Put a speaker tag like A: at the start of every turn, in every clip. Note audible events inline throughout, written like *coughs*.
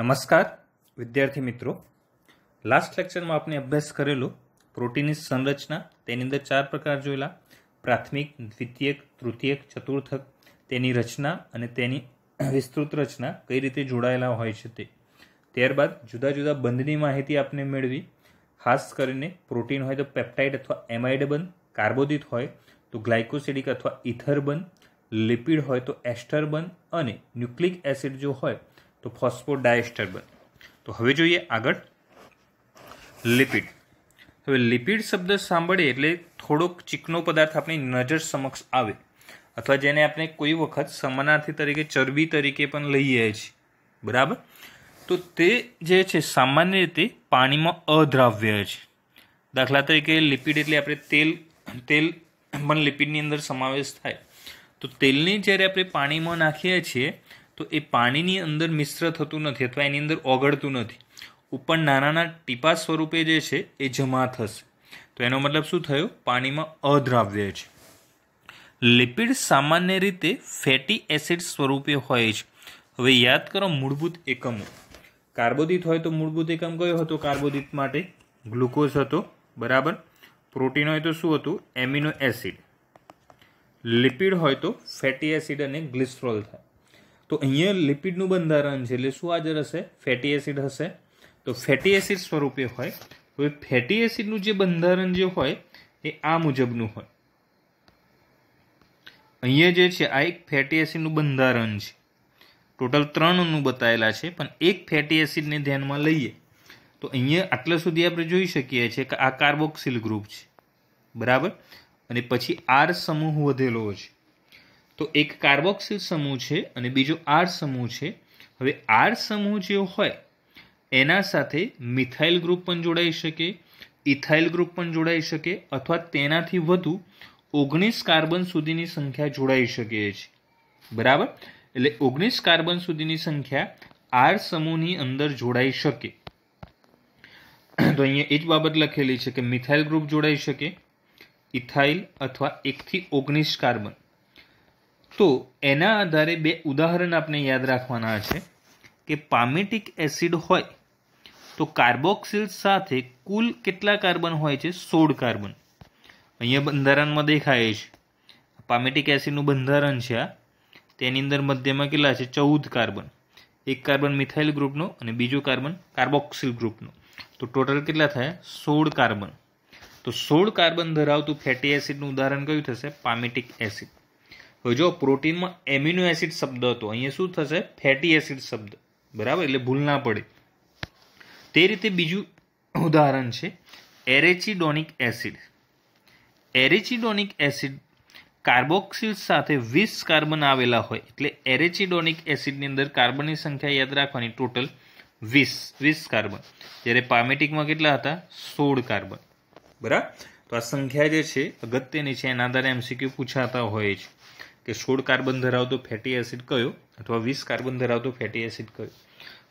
A: નમસ્કાર વિદ્યાર્થી મિત્રો લાસ્ટ લેક્ચરમાં આપણે અભ્યાસ કરેલો પ્રોટીનની સંરચના તેની અંદર ચાર પ્રકાર જોયેલા પ્રાથમિક દ્વિતીયક તૃતીયક ચતુર્થક તેની રચના અને તેની વિસ્તૃત રચના કઈ રીતે જોડાયેલા હોય છે તે ત્યારબાદ જુદા જુદા બંધની માહિતી આપણે મેળવી ખાસ કરીને પ્રોટીન હોય તો પેપ્ટાઇડ અથવા એમાઇડ બંધ કાર્બોદિત હોય તો ગ્લાયકોસિડિક અથવા ઇથર બંધ લિપિડ હોય તો એસ્ટર બંધ અને ન્યુક્લિક એસિડ જો હોય તો ફોસ્ફોડાયસ્ટર બને તો હવે જોઈએ આગળ લિપિડ હવે લિપિડ શબ્દ સાંભળે એટલે થોડોક ચીકનો પદાર્થ આપણી નજર સમક્ષ આવે અથવા જેને આપણે કોઈ વખત સમાનાર્થી તરીકે ચરબી તરીકે પણ લઈએ છીએ બરાબર તો તે જે છે સામાન્ય રીતે પાણીમાં અદ્રાવ્ય છે દાખલા તરીકે લિપિડ એટલે આપણે તેલ તેલ પણ લિપિડની અંદર સમાવેશ થાય તો તેલને જ્યારે આપણે પાણીમાં નાખીએ છીએ તો એ પાણીની અંદર મિશ્ર થતું નથી અથવા એની અંદર ઓગળતું નથી ઉપર નાના ટીપા સ્વરૂપે જે છે એ જમા થશે તો એનો મતલબ શું થયો પાણીમાં અદ્રાવ્ય છે લિપિડ સામાન્ય રીતે ફેટી એસિડ સ્વરૂપે હોય છે હવે યાદ કરો મૂળભૂત એકમો કાર્બોદિત હોય તો મૂળભૂત એકમ કયો હતો કાર્બોદિત માટે ગ્લુકોઝ હતો બરાબર પ્રોટીન હોય તો શું હતું એમિનો એસિડ લિપિડ હોય તો ફેટી એસિડ અને ગ્લિસ્ટ્રોલ થાય તો અહીંયા લિપિડનું બંધારણ છે એટલે શું હાજર હશે ફેટી એસિડ હશે તો ફેટી એસિડ સ્વરૂપે હોય હવે ફેટી એસિડનું જે બંધારણ જે હોય એ આ મુજબનું હોય અહીંયા જે છે આ એક ફેટી એસિડનું બંધારણ છે ટોટલ ત્રણનું બતાવેલા છે પણ એક ફેટી એસિડને ધ્યાનમાં લઈએ તો અહીંયા આટલા સુધી આપણે જોઈ શકીએ છીએ કે આ કાર્બોક્સિલ ગ્રુપ છે બરાબર અને પછી આર સમૂહ વધેલો છે તો એક કાર્બોક્સિલ સમૂહ છે અને બીજો આર સમૂહ છે હવે આર સમૂહ જે હોય એના સાથે મિથાઇલ ગ્રુપ પણ જોડાઈ શકે ઇથાઇલ ગ્રુપ પણ જોડાઈ શકે અથવા તેનાથી વધુ ઓગણીસ કાર્બન સુધીની સંખ્યા જોડાઈ શકે છે બરાબર એટલે ઓગણીસ કાર્બન સુધીની સંખ્યા આર સમૂહની અંદર જોડાઈ શકે તો અહીંયા એ જ બાબત લખેલી છે કે મિથાઇલ ગ્રુપ જોડાઈ શકે ઇથાઇલ અથવા એકથી ઓગણીસ કાર્બન તો એના આધારે બે ઉદાહરણ આપણે યાદ રાખવાના છે કે પામેટિક એસિડ હોય તો કાર્બોક્સિલ સાથે કુલ કેટલા કાર્બન હોય છે સોળ કાર્બન અહીંયા બંધારણમાં દેખાય છે પામેટિક એસિડનું બંધારણ છે આ તેની અંદર મધ્યમાં કેટલા છે ચૌદ કાર્બન એક કાર્બન મિથાઇલ ગ્રુપનો અને બીજો કાર્બન કાર્બોક્સિલ ગ્રુપનો તો ટોટલ કેટલા થાય સોળ કાર્બન તો સોળ કાર્બન ધરાવતું ફેટી એસિડનું ઉદાહરણ કયું થશે પામેટિક એસિડ જો પ્રોટીનમાં એમિનો એસિડ શબ્દ હતો અહીંયા શું થશે ફેટી એસિડ શબ્દ બરાબર એટલે ભૂલ ના પડે તે રીતે બીજું ઉદાહરણ છે arachidonic acid arachidonic acid carboxyl સાથે વીસ કાર્બન આવેલા હોય એટલે એરેચિડોનિક એસિડની અંદર કાર્બનની સંખ્યા યાદ રાખવાની ટોટલ વીસ વીસ કાર્બન જ્યારે પામેટિકમાં કેટલા હતા સોળ કાર્બન બરાબર તો આ સંખ્યા જે છે અગત્યની છે એના આધારે એમસીક્યુ પૂછાતા હોય છે કે સોળ કાર્બન ધરાવતો ફેટી એસિડ કયો અથવા વીસ કાર્બન ધરાવતો ફેટી એસિડ કયો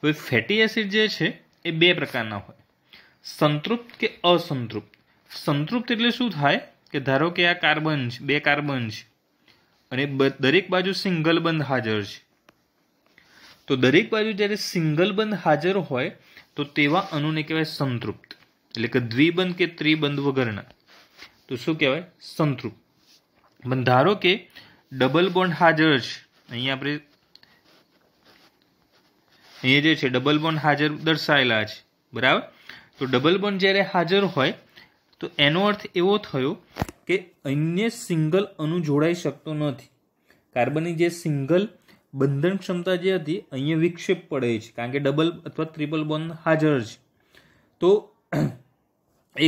A: હવે ફેટી એસિડ જે છે એ બે પ્રકારના હોય સંતૃપ્ત કે અસંતૃપ્ત સંતૃપ્ત એટલે શું થાય કે ધારો કે આ કાર્બન છે બે કાર્બન છે અને દરેક બાજુ સિંગલ બંધ હાજર છે તો દરેક બાજુ જ્યારે સિંગલ બંધ હાજર હોય તો તેવા અણુને કહેવાય સંતૃપ્ત એટલે કે દ્વિબંધ કે ત્રિબંધ વગરના તો શું કહેવાય સંતૃપ્ત પણ ધારો કે ડબલ બોન્ડ હાજર છે અહીંયા આપણે અહીંયા જે છે ડબલ બોન્ડ હાજર દર્શાવેલા છે બરાબર તો ડબલ બોન્ડ જ્યારે હાજર હોય તો એનો અર્થ એવો થયો કે અન્ય સિંગલ અનુ જોડાઈ શકતો નથી કાર્બનની જે સિંગલ બંધન ક્ષમતા જે હતી અહીંયા વિક્ષેપ પડે છે કારણ કે ડબલ અથવા ટ્રિપલ બોન્ડ હાજર છે તો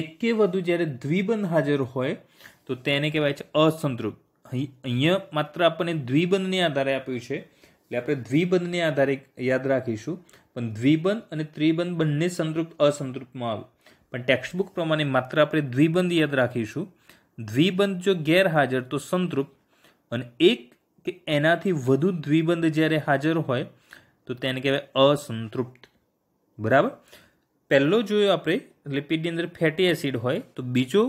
A: એક કે વધુ જ્યારે દ્વિબંધ હાજર હોય તો તેને કહેવાય છે અસંતૃપ્ત અહીંયા માત્ર આપણને દ્વિબંધને આધારે આપ્યું છે એટલે આપણે દ્વિબંધને આધારે યાદ રાખીશું પણ દ્વિબંધ અને ત્રિબંધ બંને સંતૃપ્ત અસંતૃપ્તમાં આવે પણ ટેક્સ્ટબુક પ્રમાણે માત્ર આપણે દ્વિબંધ યાદ રાખીશું દ્વિબંધ જો ગેરહાજર તો સંતૃપ્ત અને એક કે એનાથી વધુ દ્વિબંધ જ્યારે હાજર હોય તો તેને કહેવાય અસંતૃપ્ત બરાબર પહેલો જોયો આપણે એટલે પેટની અંદર ફેટી એસિડ હોય તો બીજો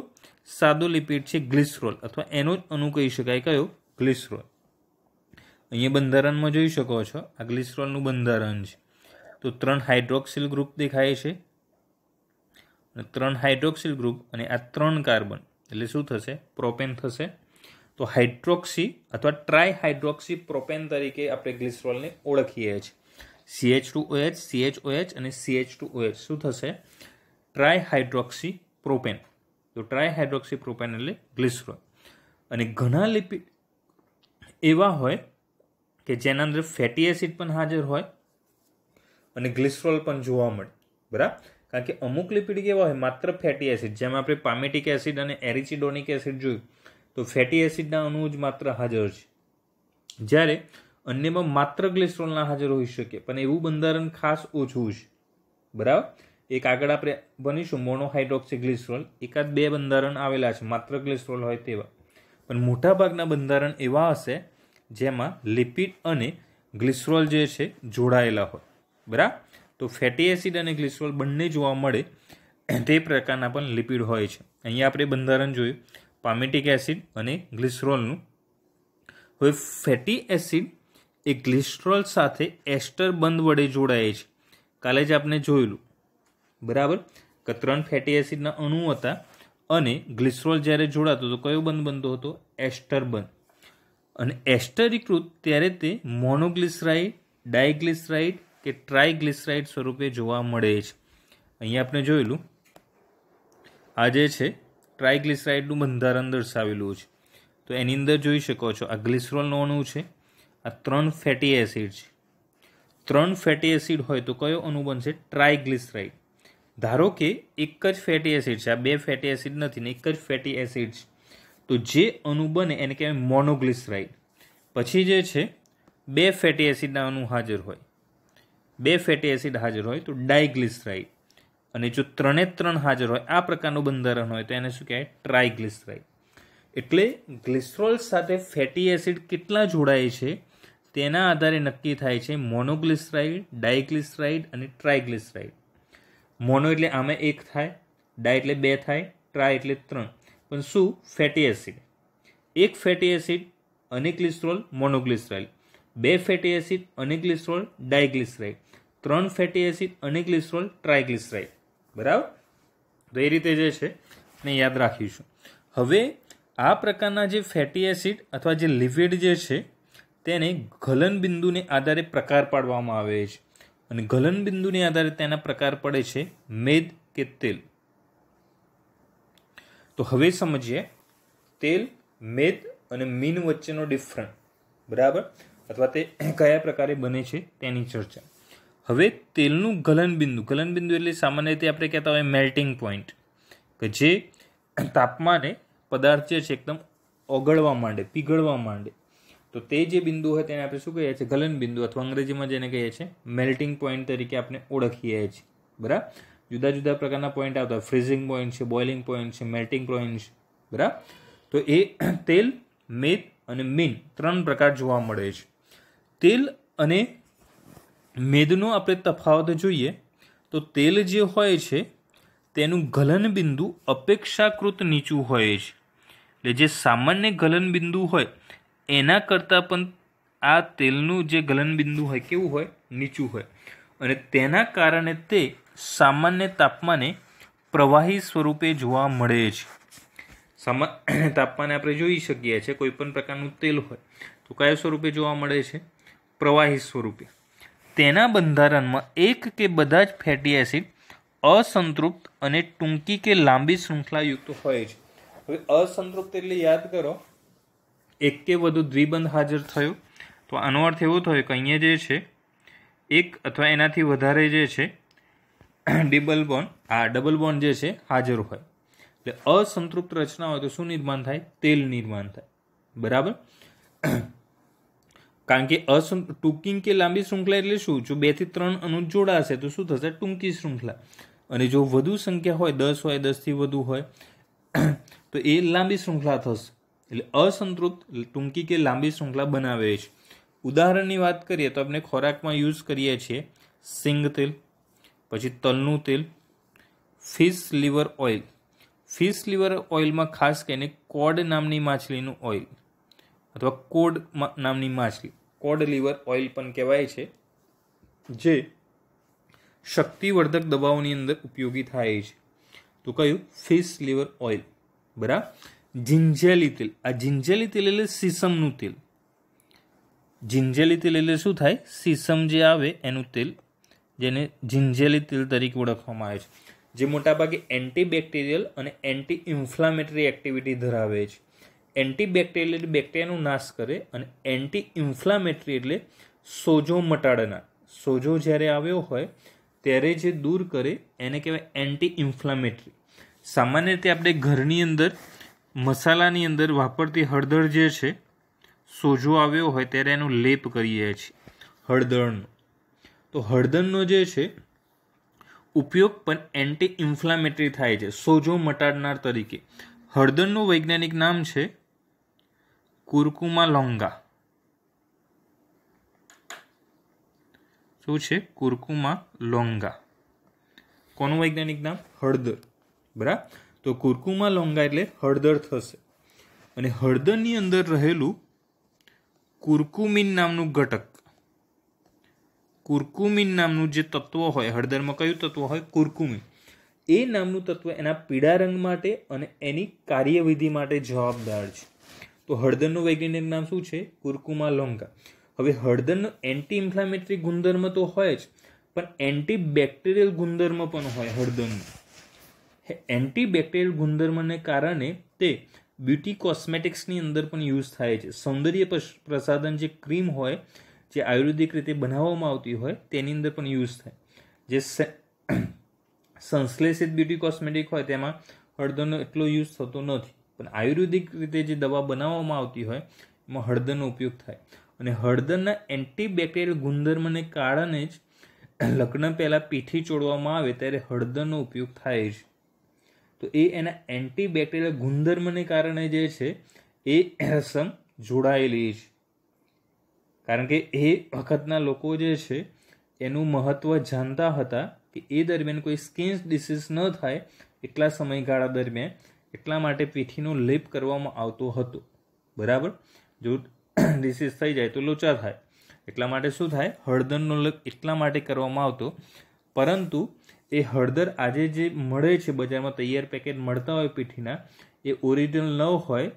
A: સાદો લિપિડ છે ગ્લિસરોલ અથવા એનો જ અણુ કહી શકાય કયો ગ્લિસરોલ અહીંયા બંધારણમાં જોઈ શકો છો આ ગ્લિસરોલનું બંધારણ છે તો ત્રણ હાઇડ્રોક્સિલ ગ્રુપ દેખાય છે ત્રણ હાઇડ્રોક્સિલ ગ્રુપ અને આ ત્રણ કાર્બન એટલે શું થશે પ્રોપેન થશે તો હાઇડ્રોક્સી અથવા ટ્રાય હાઇડ્રોક્સી પ્રોપેન તરીકે આપણે ગ્લિસરોલને ઓળખીએ છીએ CH two OH CH OH અને સીએચ ટુ ઓએચ શું થશે ટ્રાય હાઇડ્રોક્સી પ્રોપેન તો ટ્રાય ટ્રાયહાઇડ્રોક્સીપ્રોપાઇન એટલે ગ્લિસરોલ અને ઘણા લિપિડ એવા હોય કે જેના અંદર ફેટી એસિડ પણ હાજર હોય અને ગ્લિસરોલ પણ જોવા મળે બરાબર કારણ કે અમુક લિપિડ કેવા હોય માત્ર ફેટી એસિડ જેમ આપણે પામેટિક એસિડ અને એરિસિડોનિક એસિડ જોયું તો ફેટી એસિડના અણુ જ માત્ર હાજર છે જ્યારે અન્યમાં માત્ર ગ્લિસરોલના હાજર હોઈ શકે પણ એવું બંધારણ ખાસ ઓછું છે બરાબર એક આગળ આપણે બનીશું મોનોહાઇડ્રોક્સિગ્લિસરોલ એકાદ બે બંધારણ આવેલા છે માત્ર ગ્લિસરોલ હોય તેવા પણ મોટાભાગના બંધારણ એવા હશે જેમાં લિપિડ અને ગ્લિસરોલ જે છે જોડાયેલા હોય બરાબર તો ફેટી એસિડ અને ગ્લિસરોલ બંને જોવા મળે તે પ્રકારના પણ લિપિડ હોય છે અહીંયા આપણે બંધારણ જોયું પામેટિક એસિડ અને ગ્લિસરોલનું હવે ફેટી એસિડ એ ગ્લિસ્ટ્રોલ સાથે એસ્ટર બંધ વડે જોડાય છે કાલે જ આપણે જોયેલું બરાબર કે ત્રણ ફેટી એસિડના અણુ હતા અને ગ્લિસરોલ જ્યારે જોડાતો તો કયો બંધ બનતો હતો એસ્ટર બંધ અને એસ્ટરીકૃત ત્યારે તે મોનોગ્લિસરાઇડ ડાયગ્લિસરાઇડ કે ટ્રાયગ્લિસરાઇડ સ્વરૂપે જોવા મળે છે અહીંયા આપણે જોયેલું આ જે છે ટ્રાયગ્લિસરાઇડનું બંધારણ દર્શાવેલું છે તો એની અંદર જોઈ શકો છો આ ગ્લિસરોલનો અણુ છે આ ત્રણ ફેટી એસિડ છે ત્રણ ફેટી એસિડ હોય તો કયો અણુ બનશે ટ્રાયગ્લિસરાઇડ ધારો કે એક જ ફેટી એસિડ છે આ બે ફેટી એસિડ નથી ને એક જ ફેટી એસિડ છે તો જે અણુ બને એને કહેવાય મોનોગ્લિસરાઇડ પછી જે છે બે ફેટી એસિડના અણુ હાજર હોય બે ફેટી એસિડ હાજર હોય તો ડાયગ્લિસરાઇડ અને જો ત્રણે ત્રણ હાજર હોય આ પ્રકારનું બંધારણ હોય તો એને શું કહેવાય ટ્રાયગ્લિસરાઇડ એટલે ગ્લિસરોલ સાથે ફેટી એસિડ કેટલા જોડાય છે તેના આધારે નક્કી થાય છે મોનોગ્લિસરાઇડ ડાયગ્લિસરાઇડ અને ટ્રાયગ્લિસરાઇડ મોનો એટલે આમે એક થાય ડા એટલે બે થાય ટ્રા એટલે ત્રણ પણ શું ફેટી એસિડ એક ફેટી એસિડ અનિક્લિસ્ટ્રોલ મોનોગ્લિસરાઇલ બે ફેટી એસિડ અનિક્લિસ્ટ્રોલ ડાયગ્લિસરાઇલ ત્રણ ફેટી એસિડ અનિક્લિસ્ટ્રોલ ટ્રાયગ્લિસરાઇલ બરાબર તો એ રીતે જે છે ને યાદ રાખીશું હવે આ પ્રકારના જે ફેટી એસિડ અથવા જે લિપિડ જે છે તેને ગલન બિંદુને આધારે પ્રકાર પાડવામાં આવે છે અને ગલનબિંદુને આધારે તેના પ્રકાર પડે છે મેદ કે તેલ તો હવે સમજીએ તેલ મેદ અને મીન વચ્ચેનો ડિફરન્ટ બરાબર અથવા તે કયા પ્રકારે બને છે તેની ચર્ચા હવે તેલનું ગલનબિંદુ ગલનબિંદુ એટલે સામાન્ય રીતે આપણે કહેતા હોય મેલ્ટિંગ પોઈન્ટ કે જે તાપમાને પદાર્થ જે છે એકદમ ઓગળવા માંડે પીગળવા માંડે તો તે જે બિંદુ હોય તેને આપણે શું કહીએ છીએ ગલન બિંદુ અથવા અંગ્રેજીમાં જેને કહીએ છીએ મેલ્ટિંગ પોઈન્ટ તરીકે આપણે ઓળખીએ છીએ બરાબર જુદા જુદા પ્રકારના પોઈન્ટ આવતા ફ્રીઝિંગ પોઈન્ટ છે બોઇલિંગ પોઈન્ટ છે મેલ્ટિંગ પોઈન્ટ છે બરાબર તો એ *clears throat* તેલ મેદ અને મીન ત્રણ પ્રકાર જોવા મળે છે તેલ અને મેદનો આપણે તફાવત જોઈએ તો તેલ જે હોય છે તેનું ગલન બિંદુ અપેક્ષાકૃત નીચું હોય છે એટલે જે સામાન્ય ગલન બિંદુ હોય એના કરતાં પણ આ તેલનું જે ગલનબિંદુ હોય કેવું હોય નીચું હોય અને તેના કારણે તે સામાન્ય તાપમાને પ્રવાહી સ્વરૂપે જોવા મળે છે સામા *clears throat* તાપમાને આપણે જોઈ શકીએ છીએ કોઈપણ પ્રકારનું તેલ હોય તો કયા સ્વરૂપે જોવા મળે છે પ્રવાહી સ્વરૂપે તેના બંધારણમાં એક કે બધા જ ફેટી એસિડ અસંતૃપ્ત અને ટૂંકી કે લાંબી શૃંખલાયુક્ત હોય છે હવે અસંતૃપ્ત એટલે યાદ કરો એક કે વધુ દ્વિબંધ હાજર થયો તો આનો અર્થ એવો થયો કે અહીંયા જે છે એક અથવા એનાથી વધારે જે છે ડિબલ બોન્ડ આ ડબલ બોન્ડ જે છે હાજર હોય એટલે અસંતૃપ્ત રચના હોય તો શું નિર્માણ થાય તેલ નિર્માણ થાય બરાબર કારણ કે અસં ટૂંકી કે લાંબી શૃંખલા એટલે શું જો બેથી ત્રણ અણુ જોડાશે તો શું થશે ટૂંકી શૃંખલા અને જો વધુ સંખ્યા હોય દસ હોય દસથી વધુ હોય તો એ લાંબી શૃંખલા થશે એટલે અસંતૃપ્ત ટૂંકી કે લાંબી શૃંખલા બનાવે છે ઉદાહરણની વાત કરીએ તો આપણે ખોરાકમાં યુઝ કરીએ છીએ સિંગ તેલ પછી તલનું તેલ fish liver oil fish liver ઓઇલમાં ખાસ કરીને કોડ નામની માછલીનું ઓઇલ અથવા કોડ નામની માછલી કોડ લીવર ઓઇલ પણ કહેવાય છે જે શક્તિવર્ધક દવાઓની અંદર ઉપયોગી થાય છે તો કયું ફિશ લીવર ઓઇલ બરાબર જિંજેલી તેલ આ જિંજેલી તેલ એટલે સીસમનું તેલ જિંજેલી તેલ એટલે શું થાય સીસમ જે આવે એનું તેલ જેને જિંજેલી તેલ તરીકે ઓળખવામાં આવે છે જે મોટાભાગે એન્ટીબેક્ટેરિયલ અને એન્ટી ઇન્ફ્લામેટરી એક્ટિવિટી ધરાવે છે એન્ટીબેક્ટેરિયલ એટલે બેક્ટેરિયાનો નાશ કરે અને એન્ટી ઇન્ફ્લામેટરી એટલે સોજો મટાડનાર સોજો જ્યારે આવ્યો હોય ત્યારે જે દૂર કરે એને કહેવાય એન્ટી ઇન્ફ્લામેટરી સામાન્ય રીતે આપણે ઘરની અંદર મસાલાની અંદર વાપરતી હળદર જે છે સોજો આવ્યો હોય ત્યારે એનો લેપ કરીએ છીએ હળદરનો તો હળદરનો જે છે ઉપયોગ પણ એન્ટી ઇન્ફ્લામેટરી થાય છે સોજો મટાડનાર તરીકે હળદરનું વૈજ્ઞાનિક નામ છે કુરકુમા લોંગા શું છે કુરકુમા લોંગા કોનું વૈજ્ઞાનિક નામ હળદર બરાબર તો કુરકુમા લોંગા એટલે હળદર થશે અને હળદરની અંદર રહેલું કુરકુમિન નામનું ઘટક કુરકુમિન નામનું જે તત્વ હોય હળદરમાં કયું તત્વ હોય કુરકુમિન એ નામનું તત્વ એના પીળા રંગ માટે અને એની કાર્યવિધિ માટે જવાબદાર છે તો હળદરનું વૈજ્ઞાનિક નામ શું છે કુરકુમા લોંગા હવે હળદરનો એન્ટી ઇન્ફ્લામેટરી ગુણધર્મ તો હોય જ પણ એન્ટી બેક્ટેરિયલ ગુણધર્મ પણ હોય હળદરનું એન્ટીબેક્ટેરિયલ ગુણધર્મને કારણે તે બ્યુટી કોસ્મેટિક્સની અંદર પણ યુઝ થાય છે સૌંદર્ય પ્રસાધન જે ક્રીમ હોય જે આયુર્વેદિક રીતે બનાવવામાં આવતી હોય તેની અંદર પણ યુઝ થાય જે *coughs* સંશ્લેષિત બ્યુટી કોસ્મેટિક હોય તેમાં હળદરનો એટલો યુઝ થતો નથી પણ આયુર્વેદિક રીતે જે દવા બનાવવામાં આવતી હોય એમાં હળદરનો ઉપયોગ થાય અને હળદરના એન્ટીબેક્ટેરિયલ ગુણધર્મને કારણે જ *coughs* લગ્ન પહેલાં પીઠી ચોડવામાં આવે ત્યારે હળદરનો ઉપયોગ થાય છે તો એ એના એન્ટીબેક્ટેરિયલ ગુણધર્મને કારણે જે છે એ રસમ જોડાયેલી છે કારણ કે એ વખતના લોકો જે છે એનું મહત્ત્વ જાણતા હતા કે એ દરમિયાન કોઈ સ્કિન ડિસીઝ ન થાય એટલા સમયગાળા દરમિયાન એટલા માટે પીઠીનો લેપ કરવામાં આવતો હતો બરાબર જો ડિસીઝ થઈ જાય તો લોચા થાય એટલા માટે શું થાય હળદરનો લેપ એટલા માટે કરવામાં આવતો પરંતુ એ હળદર આજે જે મળે છે બજારમાં તૈયાર પેકેટ મળતા હોય પીઠીના એ ઓરિજિનલ ન હોય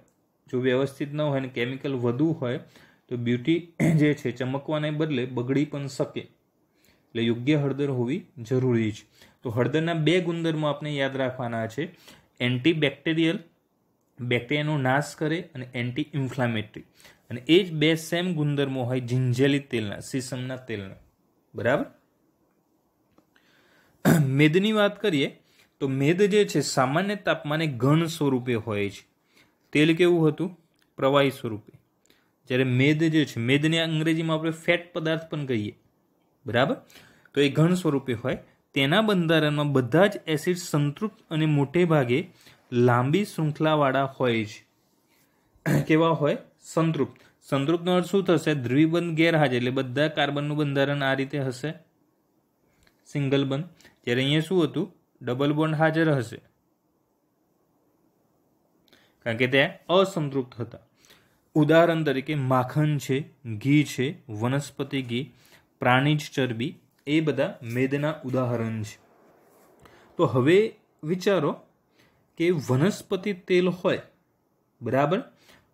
A: જો વ્યવસ્થિત ન હોય અને કેમિકલ વધુ હોય તો બ્યુટી જે છે ચમકવાને બદલે બગડી પણ શકે એટલે યોગ્ય હળદર હોવી જરૂરી છે તો હળદરના બે ગુણધર્મો આપણે યાદ રાખવાના છે એન્ટી બેક્ટેરિયલ બેક્ટેરિયાનો નાશ કરે અને એન્ટી ઇન્ફ્લામેટરી અને એ જ બે સેમ ગુણધર્મો હોય જિંજેલી તેલના સીસમના તેલના બરાબર *clears throat* મેદની વાત કરીએ તો મેદ જે છે સામાન્ય તાપમાને ઘન સ્વરૂપે હોય છે તેલ કેવું હતું પ્રવાહી સ્વરૂપે જ્યારે મેદ જે છે મેદને અંગ્રેજીમાં આપણે ફેટ પદાર્થ પણ કહીએ બરાબર તો એ ઘન સ્વરૂપે હોય તેના બંધારણમાં બધા જ એસિડ સંતૃપ્ત અને મોટે ભાગે લાંબી શૃંખલાવાળા હોય છે *clears throat* કેવા હોય સંતૃપ્ત સંતૃપ્તનો અર્થ શું થશે દ્વિબંધ ગેરહાજર એટલે બધા કાર્બનનું બંધારણ આ રીતે હશે સિંગલ બંધ ત્યારે અહીંયા શું હતું ડબલ બોન્ડ હાજર હશે કારણ કે તે અસંતૃપ્ત હતા ઉદાહરણ તરીકે માખણ છે ઘી છે વનસ્પતિ ઘી પ્રાણીજ ચરબી એ બધા મેદના ઉદાહરણ છે તો હવે વિચારો કે વનસ્પતિ તેલ હોય બરાબર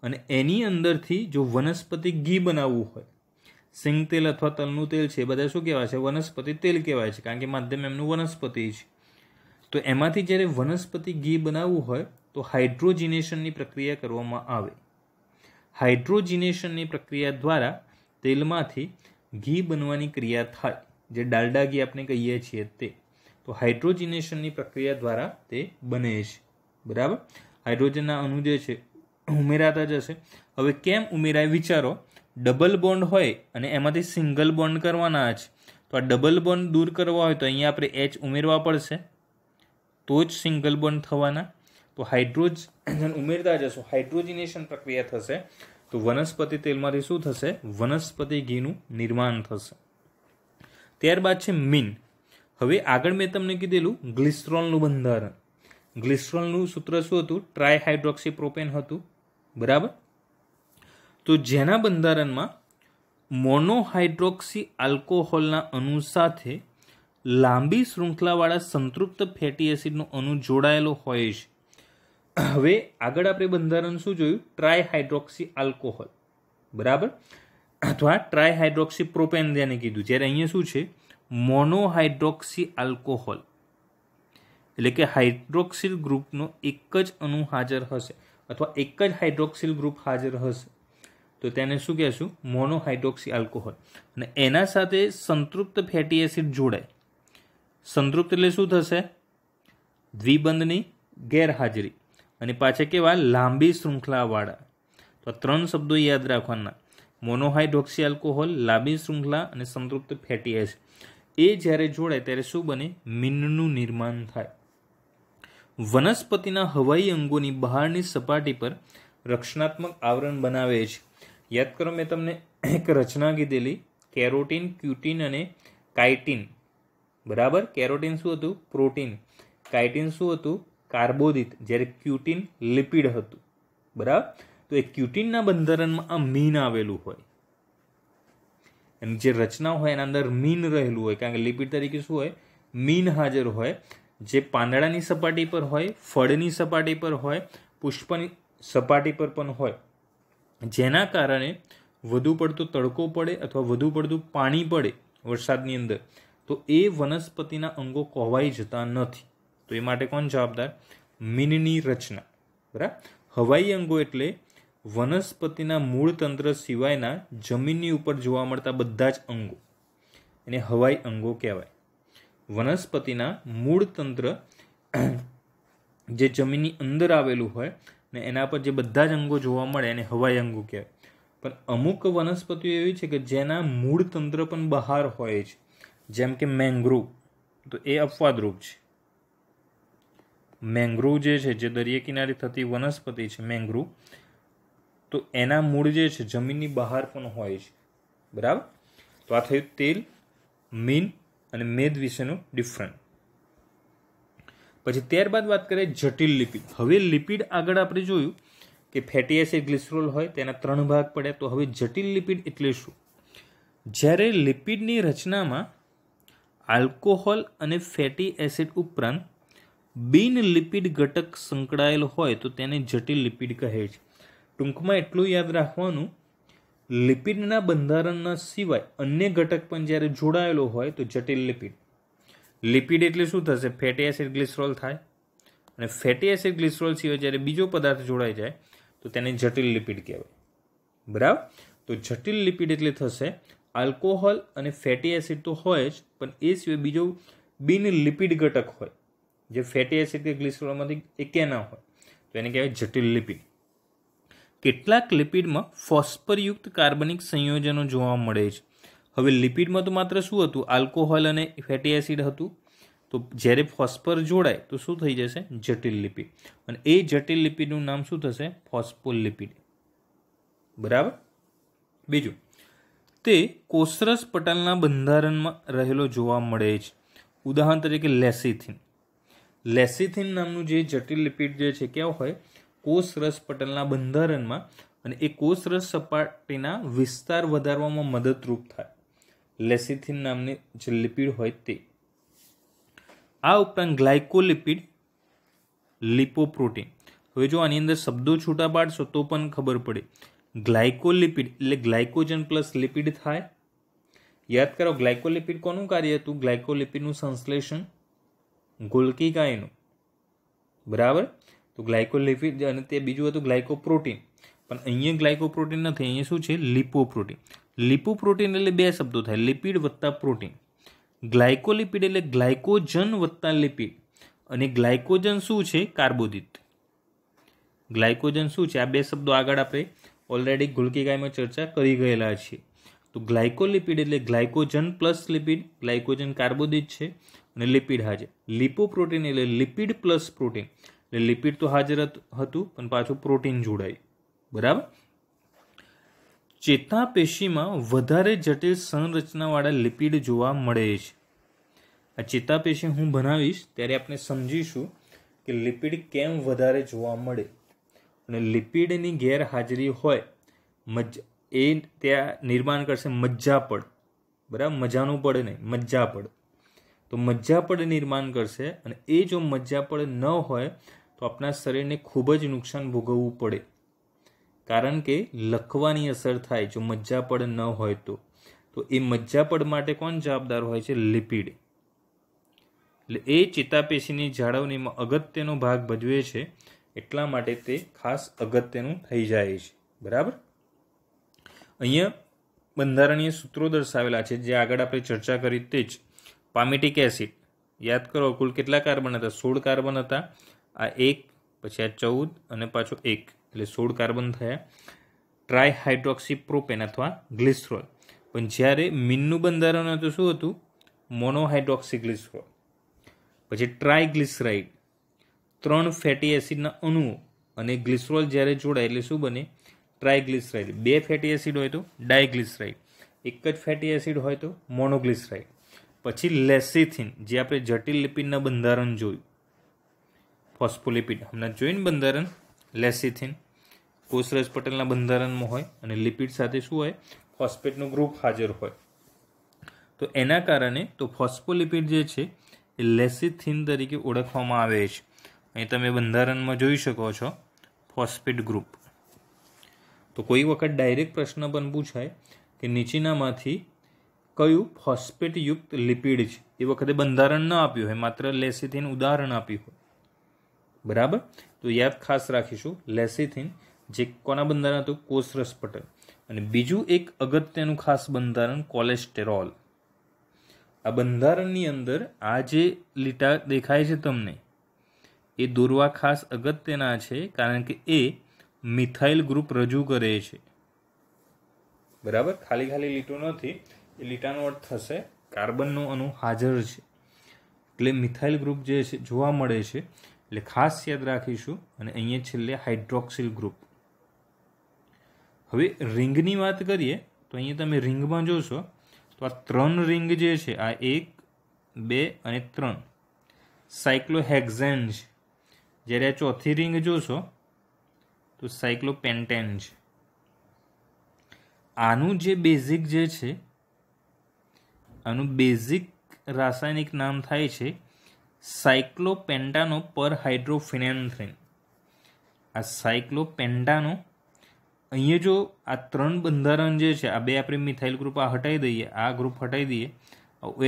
A: અને એની અંદરથી જો વનસ્પતિ ઘી બનાવવું હોય સિંગ તેલ અથવા તલનું તેલ છે એ બધા શું કહેવાય છે વનસ્પતિ તેલ કહેવાય છે કારણ કે માધ્યમ એમનું વનસ્પતિ છે તો એમાંથી જ્યારે વનસ્પતિ ઘી બનાવવું હોય તો હાઇડ્રોજિનેશનની પ્રક્રિયા કરવામાં આવે હાઇડ્રોજિનેશનની પ્રક્રિયા દ્વારા તેલમાંથી ઘી બનવાની ક્રિયા થાય જે ડાલડા ઘી આપણે કહીએ છીએ તે તો હાઇડ્રોજિનેશનની પ્રક્રિયા દ્વારા તે બને છે બરાબર હાઇડ્રોજનના અણુ જે છે ઉમેરાતા જશે હવે કેમ ઉમેરાય વિચારો ડબલ બોન્ડ હોય અને એમાંથી સિંગલ બોન્ડ કરવાના જ તો આ ડબલ બોન્ડ દૂર કરવા હોય તો અહીંયા આપણે એચ ઉમેરવા પડશે તો જ સિંગલ બોન્ડ થવાના તો હાઇડ્રોજન ઉમેરતા જશો હાઇડ્રોજિનેશન પ્રક્રિયા થશે તો વનસ્પતિ તેલમાંથી શું થશે વનસ્પતિ ઘીનું નિર્માણ થશે ત્યારબાદ છે મીન હવે આગળ મેં તમને કીધેલું ગ્લિસ્ટ્રોલનું બંધારણ ગ્લિસ્ટ્રોલનું સૂત્ર શું હતું ટ્રાયહાઇડ્રોક્સી પ્રોપેન હતું બરાબર તો જેના બંધારણમાં મોનોહાઇડ્રોક્સી આલ્કોહોલના અણુ સાથે લાંબી શૃંખલાવાળા સંતૃપ્ત ફેટી એસિડનો અણુ જોડાયેલો હોય છે હવે આગળ આપણે બંધારણ શું જોયું ટ્રાયહાઇડ્રોક્સી આલ્કોહોલ બરાબર અથવા ટ્રાયહાઇડ્રોક્સી પ્રોપેન જેને કીધું જ્યારે અહીંયા શું છે મોનોહાઇડ્રોક્સી આલ્કોહોલ એટલે કે હાઇડ્રોક્સિલ ગ્રુપનો એક જ અણુ હાજર હશે અથવા એક જ હાઇડ્રોક્સિલ ગ્રુપ હાજર હશે તો તેને શું કહેશું મોનોહાઇડ્રોક્સી આલ્કોહોલ અને એના સાથે સંતૃપ્ત ફેટી એસિડ જોડાય સંતૃપ્ત એટલે શું થશે દ્વિબંધની ગેરહાજરી અને પાછા કેવા લાંબી શૃંખલાવાળા તો ત્રણ શબ્દો યાદ રાખવાના મોનોહાઇડ્રોક્સી આલ્કોહોલ લાંબી શૃંખલા અને સંતૃપ્ત ફેટી એસિડ એ જ્યારે જોડાય ત્યારે શું બને મીનનું નિર્માણ થાય વનસ્પતિના હવાઈ અંગોની બહારની સપાટી પર રક્ષણાત્મક આવરણ બનાવે છે યાદ કરો મેં તમને એક રચના કીધેલી કેરોટીન ક્યુટીન અને કાઇટીન બરાબર કેરોટીન શું હતું પ્રોટીન કાઇટીન શું હતું કાર્બોદિત જ્યારે ક્યુટીન લિપિડ હતું બરાબર તો એ ક્યુટીનના બંધારણમાં આ મીન આવેલું હોય એની જે રચના હોય એના અંદર મીન રહેલું હોય કારણ કે લિપિડ તરીકે શું હોય મીન હાજર હોય જે પાંદડાની સપાટી પર હોય ફળની સપાટી પર હોય પુષ્પની સપાટી પર પણ હોય જેના કારણે વધુ પડતો તડકો પડે અથવા વધુ પડતું પાણી પડે વરસાદની અંદર તો એ વનસ્પતિના અંગો કોવાઈ જતા નથી તો એ માટે કોણ જવાબદાર મીનની રચના બરાબર હવાઈ અંગો એટલે વનસ્પતિના મૂળ તંત્ર સિવાયના જમીનની ઉપર જોવા મળતા બધા જ અંગો એને હવાઈ અંગો કહેવાય વનસ્પતિના મૂળ તંત્ર જે જમીનની અંદર આવેલું હોય ને એના પર જે બધા જ અંગો જોવા મળે એને હવાઈ અંગો કહેવાય પણ અમુક વનસ્પતિઓ એવી છે કે જેના મૂળ તંત્ર પણ બહાર હોય છે જેમ કે મેંગ્રુવ તો એ અપવાદરૂપ છે મેંગ્રુવ જે છે જે દરિયા કિનારે થતી વનસ્પતિ છે મેંગ્રુવ તો એના મૂળ જે છે જમીનની બહાર પણ હોય છે બરાબર તો આ થયું તેલ મીન અને મેદ વિશેનું ડિફરન્ટ પછી ત્યારબાદ વાત કરીએ જટિલ લિપિડ હવે લિપિડ આગળ આપણે જોયું કે ફેટી એસિડ ગ્લિસરોલ હોય તેના ત્રણ ભાગ પડે તો હવે જટિલ લિપિડ એટલે શું જ્યારે લિપિડની રચનામાં આલ્કોહોલ અને ફેટી એસિડ ઉપરાંત બિન લિપિડ ઘટક સંકળાયેલ હોય તો તેને જટિલ લિપિડ કહે છે ટૂંકમાં એટલું યાદ રાખવાનું લિપિડના બંધારણના સિવાય અન્ય ઘટક પણ જ્યારે જોડાયેલો હોય તો જટિલ લિપિડ લિપિડ એટલે શું થશે ફેટી એસિડ ગ્લિસરોલ થાય અને ફેટી એસિડ ગ્લિસરોલ સિવાય જ્યારે બીજો પદાર્થ જોડાઈ જાય તો તેને જટિલ લિપિડ કહેવાય બરાબર તો જટિલ લિપિડ એટલે થશે આલ્કોહોલ અને ફેટી એસિડ તો હોય જ પણ એ સિવાય બીજો બિન લિપિડ ઘટક હોય જે ફેટી એસિડ કે ગ્લિસરોલમાંથી એકે ના હોય તો એને કહેવાય જટિલ લિપિડ કેટલાક લિપિડમાં ફોસ્પરયુક્ત કાર્બનિક સંયોજનો જોવા મળે છે હવે લિપિડમાં તો માત્ર શું હતું આલ્કોહોલ અને ફેટી એસિડ હતું તો જ્યારે ફોસ્ફર જોડાય તો શું થઈ જશે જટિલ લિપિડ અને એ જટિલ લિપિડનું નામ શું થશે ફોસ્ફોલિપિડ બરાબર બીજું તે કોસરસ પટલના બંધારણમાં રહેલો જોવા મળે છે ઉદાહરણ તરીકે લેસિથિન લેસિથિન નામનું જે જટિલ લિપિડ જે છે ક્યાં હોય કોષરસ પટલના બંધારણમાં અને એ કોષરસ સપાટીના વિસ્તાર વધારવામાં મદદરૂપ થાય લેસિથિન નામની જે લિપિડ હોય તે આ ઉપરાંત ગ્લાયકોલિપિડ લિપોપ્રોટીન હવે જો આની અંદર શબ્દો છૂટા પાડશો તો પણ ખબર પડે ગ્લાયકોલિપિડ એટલે ગ્લાયકોજન પ્લસ લિપિડ થાય યાદ કરો ગ્લાયકોલિપિડ કોનું કાર્ય હતું ગ્લાયકોલિપિડનું સંશ્લેષણ ગોલકી ગાયનું બરાબર તો ગ્લાયકોલિપિડ અને તે બીજું હતું ગ્લાયકોપ્રોટીન પણ અહીંયા ગ્લાયકોપ્રોટીન નથી અહીંયા શું છે લિપોપ્રોટીન લિપો પ્રોટીન એટલે બે શબ્દો થાય લિપિડ વત્તા પ્રોટીન ગ્લાયકોલિપિડ એટલે ગ્લાયકોજન વત્તા લિપિડ અને ગ્લાયકોજન શું છે કાર્બોદિત ગ્લાયકોજન શું છે આ બે શબ્દો આગળ આપણે ઓલરેડી ગાયમાં ચર્ચા કરી ગયેલા છીએ તો ગ્લાયકોલિપિડ એટલે ગ્લાયકોજન પ્લસ લિપિડ ગ્લાયકોજન કાર્બોદિત છે અને લિપિડ હાજર લિપો પ્રોટીન એટલે લિપિડ પ્લસ પ્રોટીન એટલે લિપિડ તો હાજર હતું પણ પાછું પ્રોટીન જોડાય બરાબર ચેતાપેશીમાં વધારે જટિલ સંરચનાવાળા લિપિડ જોવા મળે છે આ ચેતાપેશી હું બનાવીશ ત્યારે આપણે સમજીશું કે લિપિડ કેમ વધારે જોવા મળે અને લિપિડની ગેરહાજરી હોય મજ એ ત્યાં નિર્માણ કરશે મજ્જાપડ બરાબર મજાનું પડે નહીં મજ્જાપડ તો મજ્જાપડ નિર્માણ કરશે અને એ જો મજ્જાપડ ન હોય તો આપણા શરીરને ખૂબ જ નુકસાન ભોગવવું પડે કારણ કે લખવાની અસર થાય જો મજ્જાપડ ન હોય તો તો એ મજ્જાપડ માટે કોણ જવાબદાર હોય છે લિપિડ એટલે એ ચેતાપેશીની જાળવણીમાં અગત્યનો ભાગ ભજવે છે એટલા માટે તે ખાસ અગત્યનું થઈ જાય છે બરાબર અહીંયા બંધારણીય સૂત્રો દર્શાવેલા છે જે આગળ આપણે ચર્ચા કરી તે જ પામેટિક એસિડ યાદ કરો કુલ કેટલા કાર્બન હતા સોળ કાર્બન હતા આ એક પછી આ ચૌદ અને પાછો એક એટલે સોળ કાર્બન થયા ટ્રાયહાઇડ્રોક્સી પ્રોપેન અથવા ગ્લિસરોલ પણ જ્યારે મીનનું બંધારણ હતું શું હતું મોનોહાઇડ્રોક્સી ગ્લિસરોલ પછી ટ્રાયગ્લિસરાઇડ ત્રણ ફેટી એસિડના અણુઓ અને ગ્લિસરોલ જ્યારે જોડાય એટલે શું બને ટ્રાયગ્લિસરાઇડ બે ફેટી એસિડ હોય તો ડાયગ્લિસરાઇડ એક જ ફેટી એસિડ હોય તો મોનોગ્લિસરાઇડ પછી લેસિથિન જે આપણે જટિલ લિપિડના બંધારણ જોયું ફોસ્ફોલિપિડ હમણાં જોઈને બંધારણ લેસિથિન કોષરજ પટેલના બંધારણમાં હોય અને લિપિડ સાથે શું હોય ફોસ્ફેટનું ગ્રુપ હાજર હોય તો એના કારણે તો ફોસ્ફોલિપિડ જે છે એ લેસિથિન તરીકે ઓળખવામાં આવે છે અહીં તમે બંધારણમાં જોઈ શકો છો ફોસ્ફેટ ગ્રુપ તો કોઈ વખત ડાયરેક્ટ પ્રશ્ન પણ પૂછાય કે નીચેનામાંથી કયું યુક્ત લિપિડ છે એ વખતે બંધારણ ન આપ્યું હોય માત્ર લેસિથિન ઉદાહરણ આપ્યું હોય બરાબર તો યાદ ખાસ રાખીશું લેસિથિન જે કોના બંધારણ હતું કોસરસ પટલ અને બીજું એક અગત્યનું ખાસ બંધારણ કોલેસ્ટેરોલ આ બંધારણની અંદર આ જે લીટા દેખાય છે તમને એ દોરવા ખાસ અગત્યના છે કારણ કે એ મિથાઇલ ગ્રુપ રજૂ કરે છે બરાબર ખાલી ખાલી લીટો નથી એ લીટાનો અર્થ થશે કાર્બનનો અણુ હાજર છે એટલે મિથાઇલ ગ્રુપ જે છે જોવા મળે છે એટલે ખાસ યાદ રાખીશું અને અહીંયા છેલ્લે હાઇડ્રોક્સિલ ગ્રુપ હવે રિંગની વાત કરીએ તો અહીંયા તમે રિંગમાં જોશો તો આ ત્રણ રિંગ જે છે આ એક બે અને ત્રણ સાયક્લોહેક્ઝેન છે જ્યારે આ ચોથી રિંગ જોશો તો સાયક્લોપેન્ટેન્જ આનું જે બેઝિક જે છે આનું બેઝિક રાસાયણિક નામ થાય છે સાયક્લોપેન્ટાનો પર હાઇડ્રોફિનેન્થ્રિન આ સાયક્લોપેન્ટાનો અહીંયા જો આ ત્રણ બંધારણ જે છે આ બે આપણે મિથાઇલ ગ્રુપ આ હટાવી દઈએ આ ગ્રુપ હટાવી દઈએ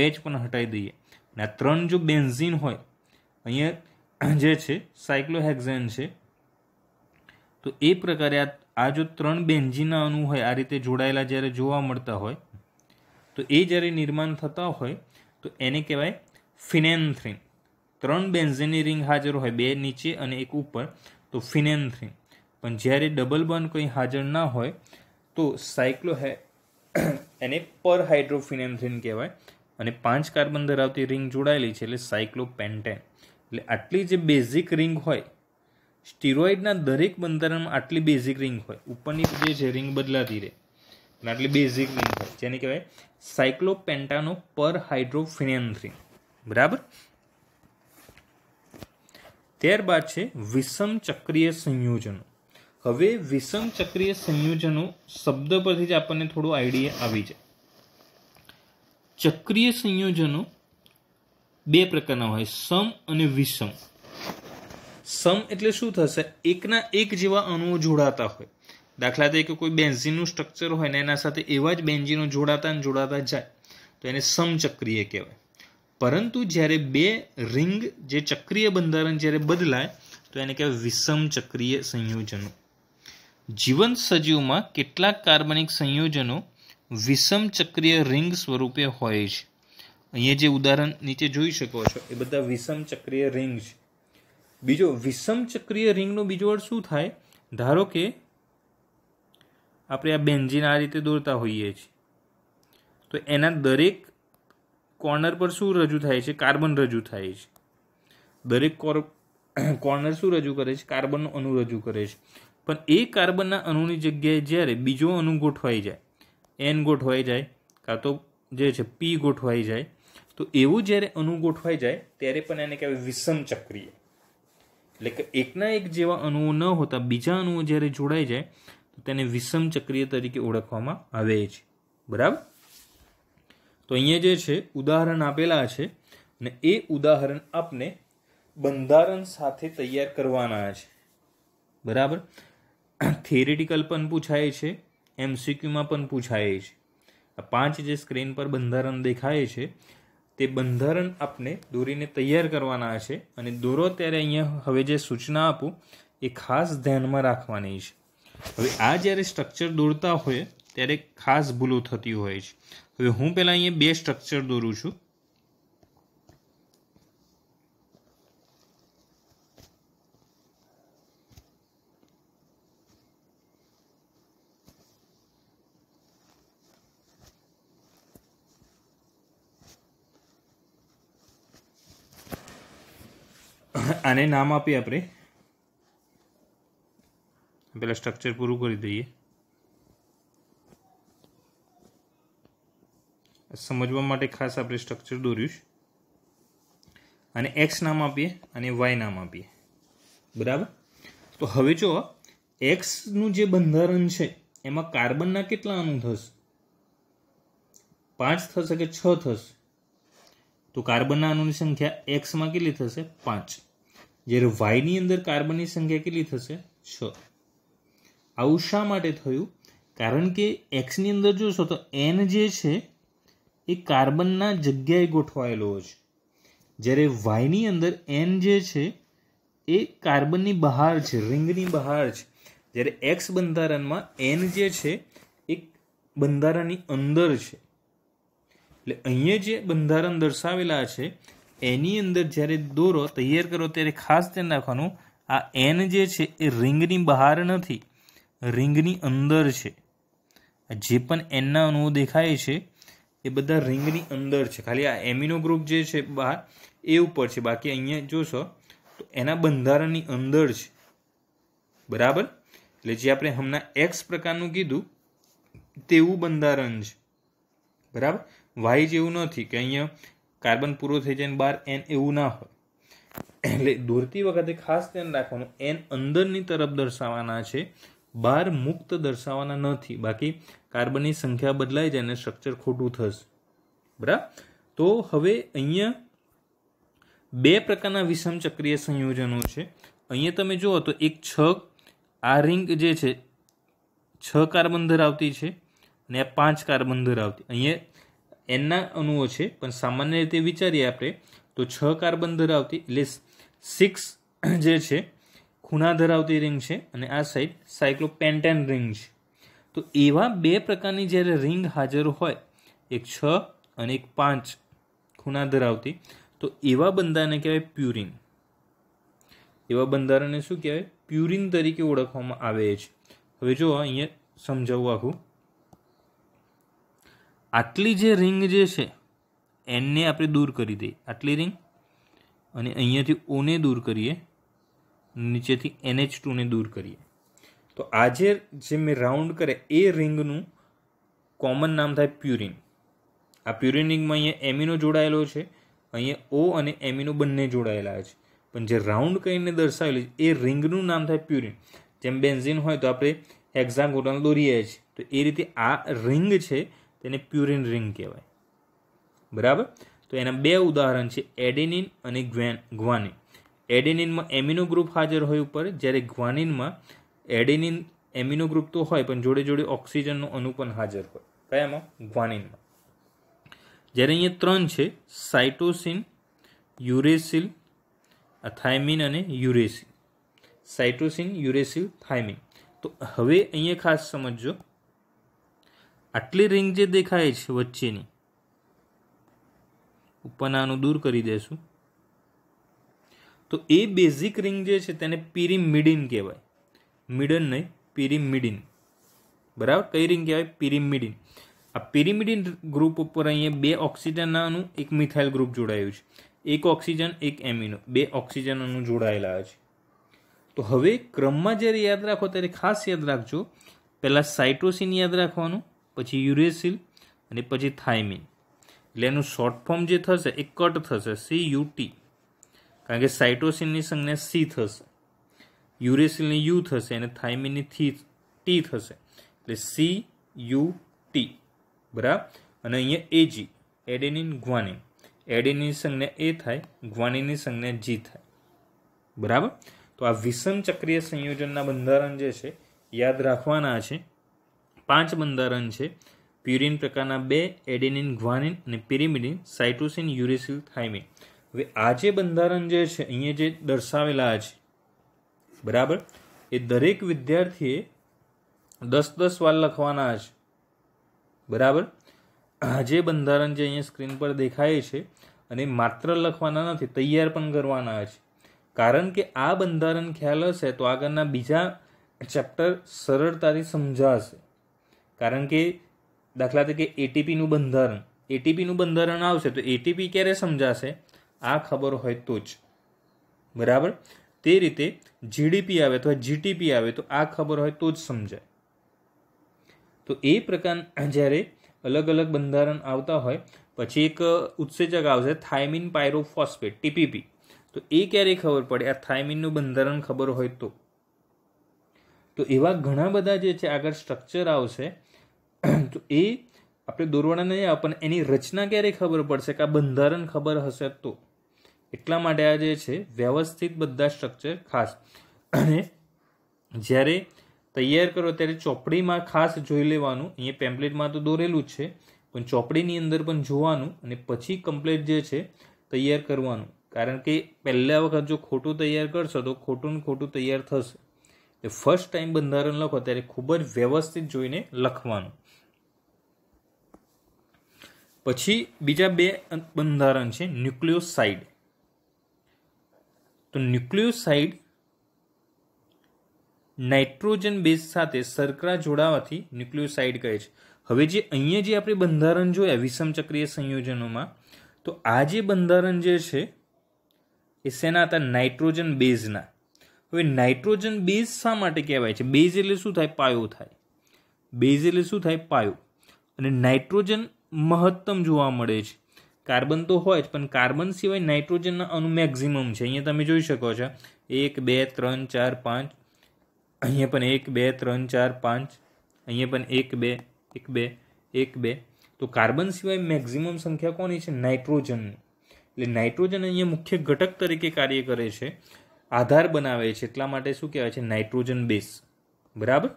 A: એચ OH પણ હટાવી દઈએ અને આ ત્રણ જો બેન્ઝીન હોય અહીંયા જે છે સાયક્લોહેક્ઝેન છે તો એ પ્રકારે આ આ જો ત્રણ બેન્ઝીના અણુ હોય આ રીતે જોડાયેલા જ્યારે જોવા મળતા હોય તો એ જ્યારે નિર્માણ થતા હોય તો એને કહેવાય ફિનેન્થ્રીન ત્રણ બેન્ઝીનની રિંગ હાજર હોય બે નીચે અને એક ઉપર તો ફિનેન્થ્રીન પણ જ્યારે ડબલ બોન્ડ કંઈ હાજર ના હોય તો હે એને પર હાઇડ્રોફિનેન્થ્રીન કહેવાય અને પાંચ કાર્બન ધરાવતી રિંગ જોડાયેલી છે એટલે સાયક્લોપેન્ટેન એટલે આટલી જે બેઝિક રિંગ હોય સ્ટીરોઇડના દરેક બંધારણમાં આટલી બેઝિક રિંગ હોય ઉપરની જે છે રિંગ બદલાતી રહે અને આટલી બેઝિક રિંગ હોય જેને કહેવાય સાયક્લોપેન્ટાનો પર હાઇડ્રોફિનેન્થ્રીન બરાબર ત્યારબાદ છે વિષમ ચક્રીય સંયોજનો હવે વિષમ ચક્રીય સંયોજનો શબ્દ પરથી જ આપણને થોડો આઈડિયા આવી જાય ચક્રીય સંયોજનો બે પ્રકારના હોય સમ અને વિષમ સમ એટલે શું થશે એકના એક જેવા અણુઓ જોડાતા હોય દાખલા તરીકે કોઈ બેન્ઝીનનું સ્ટ્રક્ચર હોય ને એના સાથે એવા જ બેન્ઝીનો જોડાતા અને જોડાતા જાય તો એને સમચક્રીય કહેવાય પરંતુ જ્યારે બે રિંગ જે ચક્રીય બંધારણ જ્યારે બદલાય તો એને કહેવાય વિષમ ચક્રીય સંયોજનો જીવંત સજીવમાં કેટલાક કાર્બનિક સંયોજનો વિષમ ચક્રીય રિંગ સ્વરૂપે હોય છે અહીંયા જે ઉદાહરણ નીચે જોઈ શકો છો એ બધા વિષમ ચક્રીય રિંગ છે બીજો વિષમ ચક્રીય રિંગનો બીજો અર્થ શું થાય ધારો કે આપણે આ બેન્ઝીન આ રીતે દોરતા હોઈએ છીએ તો એના દરેક કોર્નર પર શું રજૂ થાય છે કાર્બન રજૂ થાય છે દરેક કોર્નર શું રજૂ કરે છે કાર્બનનું અનુ રજૂ કરે છે પણ એ કાર્બનના અણુની જગ્યાએ જ્યારે બીજો અણુ ગોઠવાઈ જાય એન ગોઠવાઈ જાય કાં તો જે છે પી ગોઠવાઈ જાય તો એવું જ્યારે અણુ ગોઠવાઈ જાય ત્યારે પણ એને કહેવાય વિષમ ચક્રીય એટલે કે એકના એક જેવા અણુઓ ન હોતા બીજા અણુઓ જ્યારે જોડાઈ જાય તો તેને વિષમ ચક્રીય તરીકે ઓળખવામાં આવે છે બરાબર તો અહીંયા જે છે ઉદાહરણ આપેલા છે અને એ ઉદાહરણ આપને બંધારણ સાથે તૈયાર કરવાના છે બરાબર થિયરિટિકલ પણ પૂછાય છે એમસીક્યુમાં પણ પૂછાય છે આ પાંચ જે સ્ક્રીન પર બંધારણ દેખાય છે તે બંધારણ આપણે દોરીને તૈયાર કરવાના છે અને દોરો ત્યારે અહીંયા હવે જે સૂચના આપું એ ખાસ ધ્યાનમાં રાખવાની છે હવે આ જ્યારે સ્ટ્રક્ચર દોરતા હોય ત્યારે ખાસ ભૂલો થતી હોય છે હવે હું પહેલાં અહીંયા બે સ્ટ્રક્ચર દોરું છું આને નામ આપીએ આપણે પેલા સ્ટ્રક્ચર પૂરું કરી દઈએ સમજવા માટે ખાસ આપણે સ્ટ્રક્ચર દોર્યું છે અને એક્સ નામ આપીએ અને વાય નામ આપીએ બરાબર તો હવે જો એક્સનું જે બંધારણ છે એમાં કાર્બનના કેટલા અણુ થશે પાંચ થશે કે છ થશે તો કાર્બનના અણુની સંખ્યા એક્સમાં કેટલી થશે પાંચ જ્યારે વાયની અંદર કાર્બનની સંખ્યા કેટલી થશે છ આવું શા માટે થયું કારણ કે એક્સની અંદર જોશો તો એન જે છે એ કાર્બનના જગ્યાએ ગોઠવાયેલો છે જ્યારે વાયની અંદર એન જે છે એ કાર્બનની બહાર છે રિંગની બહાર છે જ્યારે એક્સ બંધારણમાં એન જે છે એ બંધારણની અંદર છે એટલે અહીંયા જે બંધારણ દર્શાવેલા છે એની અંદર જ્યારે દોરો તૈયાર કરો ત્યારે ખાસ ધ્યાન રાખવાનું આ એન જે છે એ રિંગની બહાર નથી રિંગની અંદર છે જે પણ એનના અણુઓ દેખાય છે એ બધા રિંગની અંદર છે ખાલી આ એમિનો ગ્રુપ જે છે બહાર એ ઉપર છે બાકી અહીંયા જોશો તો એના બંધારણની અંદર છે બરાબર એટલે જે આપણે હમણાં એક્સ પ્રકારનું કીધું તેવું બંધારણ છે બરાબર વાય જેવું નથી કે અહીંયા કાર્બન પૂરો થઈ જાય ને બહાર એન એવું ના હોય એટલે દોરતી વખતે ખાસ ધ્યાન રાખવાનું એન અંદરની તરફ દર્શાવવાના છે બહાર મુક્ત દર્શાવવાના નથી બાકી કાર્બનની સંખ્યા બદલાઈ જાય અને સ્ટ્રક્ચર ખોટું થશે બરાબર તો હવે અહીંયા બે પ્રકારના વિષમ ચક્રીય સંયોજનો છે અહીંયા તમે જુઓ તો એક છ આ રિંગ જે છે છ કાર્બન ધરાવતી છે અને પાંચ કાર્બન ધરાવતી અહીંયા એનના અણુઓ છે પણ સામાન્ય રીતે વિચારીએ આપણે તો છ કાર્બન ધરાવતી એટલે સિક્સ જે છે ખૂણા ધરાવતી રિંગ છે અને આ સાઈડ સાયક્લોપેન્ટેન રિંગ છે તો એવા બે પ્રકારની જ્યારે રિંગ હાજર હોય એક છ અને એક પાંચ ખૂણા ધરાવતી તો એવા બંધારણને કહેવાય પ્યુરિન એવા બંધારણને શું કહેવાય પ્યુરિન તરીકે ઓળખવામાં આવે છે હવે જો અહીંયા સમજાવું આખું આટલી જે રિંગ જે છે એને આપણે દૂર કરી દઈએ આટલી રિંગ અને અહીંયાથી ઓને દૂર કરીએ નીચેથી એનએચ ટુને દૂર કરીએ તો આજે જે મેં રાઉન્ડ કરે એ રિંગનું કોમન નામ થાય પ્યુરિન આ પ્યુરિન રિંગમાં અહીંયા એમિનો જોડાયેલો છે અહીંયા ઓ અને એમિનો બંને જોડાયેલા છે પણ જે રાઉન્ડ કરીને દર્શાવેલું છે એ રિંગનું નામ થાય પ્યુરિન જેમ બેન્ઝિન હોય તો આપણે હેક્ઝાગોનલ દોરીએ છીએ તો એ રીતે આ રિંગ છે તેને પ્યુરિન રિંગ કહેવાય બરાબર તો એના બે ઉદાહરણ છે એડેનિન અને ગ્વાનિન એડેનિનમાં એમિનો ગ્રુપ હાજર હોય ઉપર જ્યારે ગ્વાનિનમાં એડેનિન એમિનો ગ્રુપ તો હોય પણ જોડે જોડે ઓક્સિજનનો અણુ પણ હાજર હોય કયામાં ગ્વાનિનમાં જ્યારે અહીંયા ત્રણ છે સાઇટોસિન યુરેસિલ થાઇમિન અને યુરેસિલ સાઇટોસિન યુરેસિલ થાઇમિન તો હવે અહીંયા ખાસ સમજો આટલી રિંગ જે દેખાય છે વચ્ચેની ઉપરનાનું દૂર કરી દેશું તો એ બેઝિક રિંગ જે છે તેને પિરિમિડિન કહેવાય મિડન નહીં પિરિમિડિન બરાબર કઈ રિંગ કહેવાય પિરિમિડિન આ પિરિમિડિન ગ્રુપ ઉપર અહીંયા બે ઓક્સિજનનું એક મિથાઇલ ગ્રુપ જોડાયું છે એક ઓક્સિજન એક એમિનો બે ઓક્સિજન અણુ જોડાયેલા છે તો હવે ક્રમમાં જ્યારે યાદ રાખો ત્યારે ખાસ યાદ રાખજો પહેલાં સાઇટ્રોસિન યાદ રાખવાનું પછી યુરેસિલ અને પછી થાઇમિન એટલે એનું શોર્ટ ફોર્મ જે થશે એ કટ થશે સી યુ ટી કારણ કે સાઇટોસિનની સંજ્ઞા સી થશે યુરેસિલની યુ થશે અને થાઇમિનની થી ટી થશે એટલે સી યુ ટી બરાબર અને અહીંયા એજી એડેનિન ગ્વાનિન એડેનની સંજ્ઞા એ થાય ગ્વાનિનની સંજ્ઞા જી થાય બરાબર તો આ વિષમ ચક્રીય સંયોજનના બંધારણ જે છે યાદ રાખવાના છે પાંચ બંધારણ છે પ્યુરિન પ્રકારના બે એડેનિન ગ્વાનિન અને પિરિમિડિન સાઇટોસિન યુરિસિલ થાઇમિન હવે આ જે બંધારણ જે છે અહીંયા જે દર્શાવેલા છે બરાબર એ દરેક વિદ્યાર્થીએ દસ દસ વાર લખવાના છે બરાબર આ જે બંધારણ જે અહીંયા સ્ક્રીન પર દેખાય છે અને માત્ર લખવાના નથી તૈયાર પણ કરવાના છે કારણ કે આ બંધારણ ખ્યાલ હશે તો આગળના બીજા ચેપ્ટર સરળતાથી સમજાશે કારણ કે દાખલા તરીકે એટીપીનું બંધારણ એટીપીનું બંધારણ આવશે તો એટીપી ક્યારે સમજાશે આ ખબર હોય તો જ બરાબર તે રીતે જીડીપી આવે અથવા જીટીપી આવે તો આ ખબર હોય તો જ સમજાય તો એ પ્રકાર જ્યારે અલગ અલગ બંધારણ આવતા હોય પછી એક ઉત્સેચક આવશે થાઇમિન પાયરોફોસ્ફેટ ટીપીપી તો એ ક્યારે ખબર પડે આ થાઇમિનનું બંધારણ ખબર હોય તો તો એવા ઘણા બધા જે છે આગળ સ્ટ્રક્ચર આવશે તો એ આપણે દોરવાના નહીં આવે પણ એની રચના ક્યારે ખબર પડશે કે આ બંધારણ ખબર હશે તો એટલા માટે આ જે છે વ્યવસ્થિત બધા સ્ટ્રક્ચર ખાસ અને જ્યારે તૈયાર કરો ત્યારે ચોપડીમાં ખાસ જોઈ લેવાનું અહીંયા પેમ્પલેટમાં તો દોરેલું જ છે પણ ચોપડીની અંદર પણ જોવાનું અને પછી કમ્પ્લેટ જે છે તૈયાર કરવાનું કારણ કે પહેલા વખત જો ખોટું તૈયાર કરશો તો ખોટું ને ખોટું તૈયાર થશે એ ફર્સ્ટ ટાઈમ બંધારણ લખો ત્યારે ખૂબ જ વ્યવસ્થિત જોઈને લખવાનું પછી બીજા બે બંધારણ છે ન્યુક્લિયોસાઇડ તો ન્યુક્લિયોસાઇડ નાઇટ્રોજન બેઝ સાથે સરકરા જોડાવાથી ન્યુક્લિયોસાઇડ કહે છે હવે જે અહીંયા જે આપણે બંધારણ જોયા વિષમચક્રિય સંયોજનોમાં તો આ જે બંધારણ જે છે એ શેના હતા નાઇટ્રોજન બેઝના હવે નાઇટ્રોજન બેઝ શા માટે કહેવાય છે બેઝ એટલે શું થાય પાયો થાય બેઝ એટલે શું થાય પાયો અને નાઇટ્રોજન મહત્તમ જોવા મળે છે કાર્બન તો હોય જ પણ કાર્બન સિવાય નાઇટ્રોજનના અણુ મેક્ઝિમમ છે અહીંયા તમે જોઈ શકો છો એક બે ત્રણ ચાર પાંચ અહીંયા પણ એક બે ત્રણ ચાર પાંચ અહીંયા પણ એક બે એક બે એક બે તો કાર્બન સિવાય મેક્ઝિમમ સંખ્યા કોની છે નાઇટ્રોજનની એટલે નાઇટ્રોજન અહીંયા મુખ્ય ઘટક તરીકે કાર્ય કરે છે આધાર બનાવે છે એટલા માટે શું કહેવાય છે નાઇટ્રોજન બેઝ બરાબર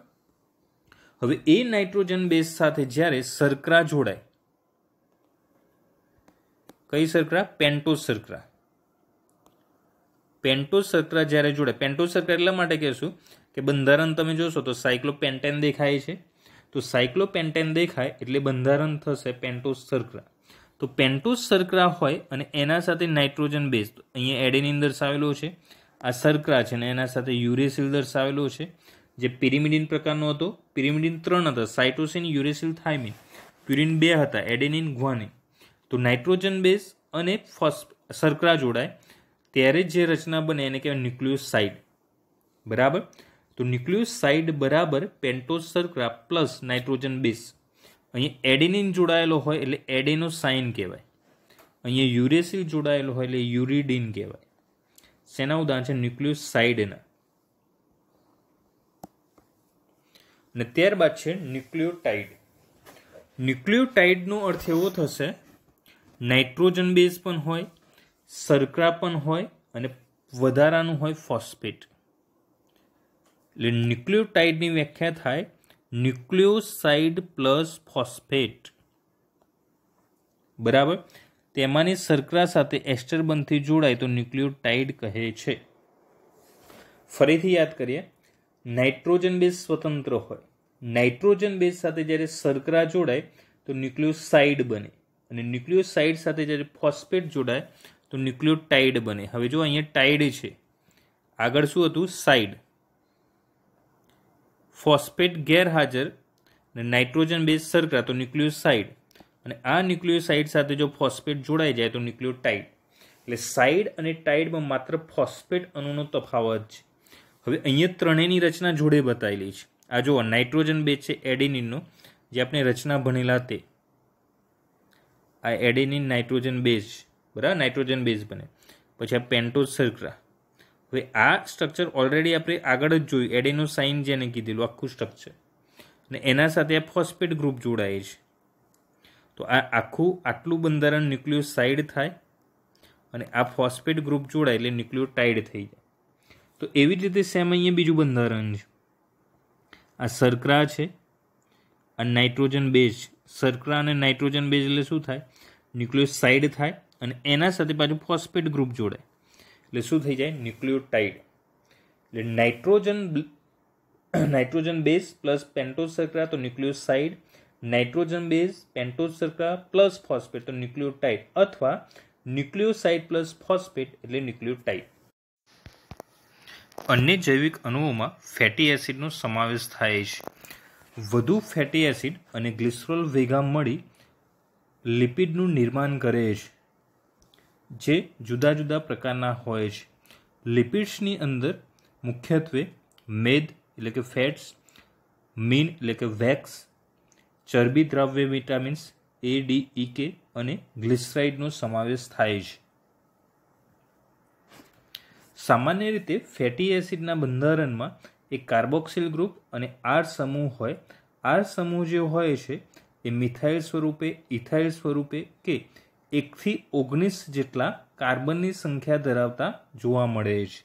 A: હવે એ નાઇટ્રોજન બેઝ સાથે જ્યારે સરકરા જોડાય કઈ સરકરા પેન્ટોસ સરકરા પેન્ટોસ સરકરા જ્યારે જોડાય પેન્ટોસ સરકરા એટલા માટે કહેશું કે બંધારણ તમે જોશો તો સાયક્લોપેન્ટેન દેખાય છે તો સાયક્લોપેન્ટેન દેખાય એટલે બંધારણ થશે પેન્ટોસ સરકરા તો પેન્ટોસ સરકરા હોય અને એના સાથે નાઇટ્રોજન બેઝ અહીંયા એડેનિન દર્શાવેલો છે આ સરકરા છે ને એના સાથે યુરેસિલ દર્શાવેલો છે જે પિરિમિડિન પ્રકારનો હતો પિરિમિડિન ત્રણ હતા સાઇટોસિન યુરેસિલ થાઇમિન પ્યુરિન બે હતા એડેનિન ગ્વાનિન તો નાઇટ્રોજન બેઝ અને ફર્સ્ટ સરકરા જોડાય ત્યારે જે રચના બને એને કહેવાય ન્યુક્લિયસ સાઇડ બરાબર તો સાઇડ બરાબર પેન્ટોસ સરકરા પ્લસ નાઇટ્રોજન બેઝ અહીંયા એડેનિન જોડાયેલો હોય એટલે એડેનો સાઇન કહેવાય અહીંયા યુરેસિલ જોડાયેલો હોય એટલે યુરિડિન કહેવાય શેના ઉદાહરણ છે ન્યુક્લિયોસાઇડના અને ત્યારબાદ છે ન્યુક્લિયોટાઇડ ન્યુક્લિયોટાઇડનો અર્થ એવો થશે નાઇટ્રોજન બેઝ પણ હોય સરકરા પણ હોય અને વધારાનું હોય ફોસ્ફેટ એટલે ન્યુક્લિયોટાઇડની વ્યાખ્યા થાય ન્યુક્લિયોસાઇડ પ્લસ ફોસ્ફેટ બરાબર તેમાંની સરકરા સાથે એસ્ટરબનથી જોડાય તો ન્યુક્લિયોટાઇડ કહે છે ફરીથી યાદ કરીએ નાઇટ્રોજન બેઝ સ્વતંત્ર હોય નાઇટ્રોજન બેઝ સાથે જ્યારે સરકરા જોડાય તો ન્યુક્લિયોસાઇડ બને અને ન્યુક્લિયોસાઇડ સાથે જ્યારે ફોસ્ફેટ જોડાય તો ન્યુક્લિયોટાઇડ બને હવે જો અહીંયા ટાઇડ છે આગળ શું હતું સાઇડ ફોસ્ફેટ ગેરહાજર અને નાઇટ્રોજન બેઝ સરકરા તો ન્યુક્લિયોસાઇડ અને આ ન્યુક્લિયોસાઇડ સાથે જો ફોસ્ફેટ જોડાઈ જાય તો ન્યુક્લિયોટાઇડ એટલે સાઇડ અને ટાઇડમાં માત્ર ફોસ્ફેટ અણુનો તફાવત છે હવે અહીંયા ત્રણેયની રચના જોડે બતાવેલી છે આ જો નાઇટ્રોજન બેઝ છે એડિનિનનો જે આપણે રચના ભણેલા તે આ એડેનિન નાઇટ્રોજન બેઝ બરાબર નાઇટ્રોજન બેઝ બને પછી આ પેન્ટોઝ સર્કરા હવે આ સ્ટ્રક્ચર ઓલરેડી આપણે આગળ જ જોયું એડેનો સાઇન જેને કીધેલું આખું સ્ટ્રક્ચર અને એના સાથે આ ફોસ્ફેટ ગ્રુપ જોડાય છે તો આ આખું આટલું બંધારણ ન્યુક્લિયોસાઇડ થાય અને આ ફોસ્ફેટ ગ્રુપ જોડાય એટલે ન્યુક્લિયોટાઇડ થઈ જાય તો એવી જ રીતે સેમ અહીંયા બીજું બંધારણ છે આ સરકરા છે આ નાઇટ્રોજન બેઝ સરકરા અને નાઇટ્રોજન બેઝ એટલે શું થાય ન્યુક્લિયોસાઇડ થાય અને એના સાથે પાછું ફોસ્ફેટ ગ્રુપ જોડાય એટલે શું થઈ જાય ન્યુક્લિયોટાઇડ એટલે નાઇટ્રોજન નાઇટ્રોજન બેઝ પ્લસ પેન્ટોસરકરા તો ન્યુક્લિયોસાઇડ નાઇટ્રોજન બેઝ પેન્ટોઝ સરખા પ્લસ ફોસ્ફેટ તો ન્યુક્લિયોટાઇડ અથવા ન્યુક્લિયોસાઇડ પ્લસ ફોસ્ફેટ એટલે ન્યુક્લિયોટાઇડ અન્ય જૈવિક અણુઓમાં ફેટી એસિડનો સમાવેશ થાય છે વધુ ફેટી એસિડ અને ગ્લિસરોલ ભેગા મળી લિપિડનું નિર્માણ કરે છે જે જુદા જુદા પ્રકારના હોય છે લિપિડ્સની અંદર મુખ્યત્વે મેદ એટલે કે ફેટ્સ મીન એટલે કે વેક્સ ચરબી દ્રાવ્ય વિટામિન્સ એ ડી ઈ કે અને ગ્લિસરાઇડનો સમાવેશ થાય છે સામાન્ય રીતે ફેટી એસિડના બંધારણમાં એક કાર્બોક્સિલ ગ્રુપ અને આર સમૂહ હોય આર સમૂહ જે હોય છે એ મિથાઇલ સ્વરૂપે ઇથાઇલ સ્વરૂપે કે એકથી ઓગણીસ જેટલા કાર્બનની સંખ્યા ધરાવતા જોવા મળે છે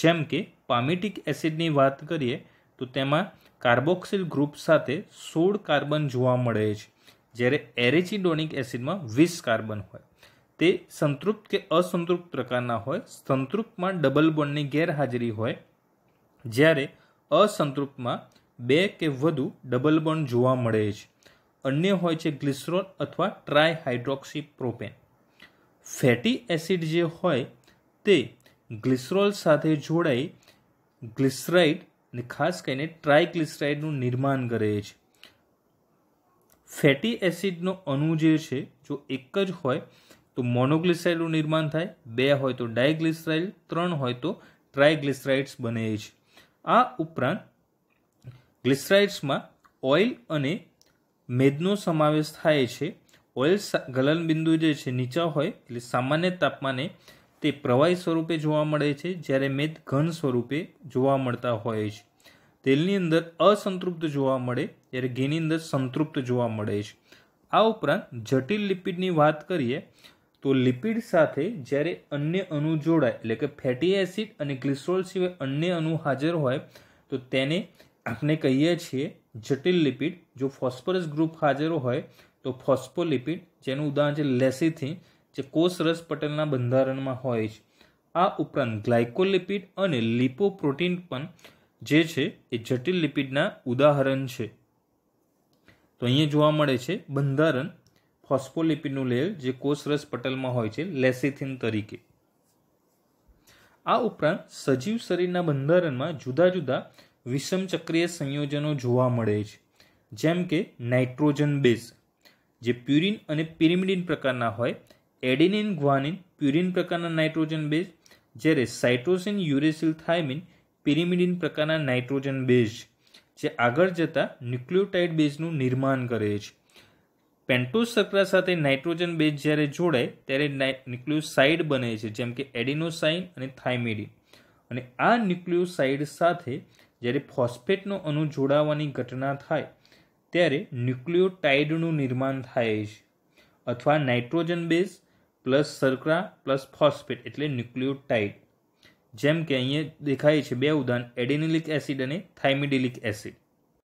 A: જેમ કે પામેટિક એસિડની વાત કરીએ તો તેમાં કાર્બોક્સિલ ગ્રુપ સાથે સોળ કાર્બન જોવા મળે છે જ્યારે એરેચિડોનિક એસિડમાં વીસ કાર્બન હોય તે સંતૃપ્ત કે અસંતૃપ્ત પ્રકારના હોય સંતૃપ્તમાં ડબલ બોન્ડની ગેરહાજરી હોય જ્યારે અસંતૃપ્તમાં બે કે વધુ ડબલ બોન્ડ જોવા મળે છે અન્ય હોય છે ગ્લિસરોલ અથવા ટ્રાયહાઇડ્રોક્સી પ્રોપેન ફેટી એસિડ જે હોય તે ગ્લિસરોલ સાથે જોડાઈ ગ્લિસરાઇડ અને ખાસ કરીને ટ્રાયક્લિસ્ટ્રાઇડનું નિર્માણ કરે છે ફેટી એસિડનો અણુ જે છે જો એક જ હોય તો મોનોગ્લિસાઇડનું નિર્માણ થાય બે હોય તો ડાયગ્લિસરાઇડ ત્રણ હોય તો ટ્રાયગ્લિસરાઇડ્સ બને છે આ ઉપરાંત ગ્લિસરાઇડ્સમાં ઓઇલ અને મેદનો સમાવેશ થાય છે ઓઇલ ગલનબિંદુ જે છે નીચા હોય એટલે સામાન્ય તાપમાને તે પ્રવાહી સ્વરૂપે જોવા મળે છે જ્યારે મેદ ઘન સ્વરૂપે જોવા મળતા હોય છે તેલની અંદર અસંતૃપ્ત જોવા મળે ત્યારે ઘીની અંદર સંતૃપ્ત જોવા મળે છે આ ઉપરાંત જટિલ લિપિડની વાત કરીએ તો લિપિડ સાથે જ્યારે અન્ય અણુ જોડાય એટલે કે ફેટી એસિડ અને ગ્લિસરોલ સિવાય અન્ય અણુ હાજર હોય તો તેને આપણે કહીએ છીએ જટિલ લિપિડ જો ફોસ્ફરસ ગ્રુપ હાજર હોય તો ફોસ્ફોલિપિડ જેનું ઉદાહરણ છે લેસીથીન જે કોષરસ પટલના બંધારણમાં હોય છે આ ઉપરાંત ગ્લાયકોલિપિડ અને લિપોપ્રોટીન પણ જે છે એ જટિલ લિપિડના ઉદાહરણ છે તો અહીંયા જોવા મળે છે બંધારણ ફોસ્ફોલિપિડનું લેયર જે કોષરસ પટલમાં હોય છે લેસિથિન તરીકે આ ઉપરાંત સજીવ શરીરના બંધારણમાં જુદા જુદા વિષમચક્રીય સંયોજનો જોવા મળે છે જેમ કે નાઇટ્રોજન બેઝ જે પ્યુરિન અને પિરિમિડિન પ્રકારના હોય એડિનિન ગ્વાનિન પ્યુરિન પ્રકારના નાઇટ્રોજન બેઝ જ્યારે સાઇટ્રોસિન યુરેસિલ થાયમિન પિરિમિડિન પ્રકારના નાઇટ્રોજન બેઝ જે આગળ જતા ન્યુક્લિયોટાઇડ બેઝનું નિર્માણ કરે છે પેન્ટોસ સકરા સાથે નાઇટ્રોજન બેઝ જ્યારે જોડાય ત્યારે ન્યુક્લિયોસાઇડ બને છે જેમ કે એડિનોસાઇન અને થાઇમિડિન અને આ ન્યુક્લિયોસાઇડ સાથે જ્યારે ફોસ્ફેટનો અણુ જોડાવાની ઘટના થાય ત્યારે ન્યુક્લિયોટાઇડનું નિર્માણ થાય છે અથવા નાઇટ્રોજન બેઝ પ્લસ સરકરા પ્લસ ફોસ્ફેટ એટલે ન્યુક્લિયોટાઇડ જેમ કે અહીંયા દેખાય છે બે ઉદાહરણ એડેનિલિક એસિડ અને થાઇમિડિલિક એસિડ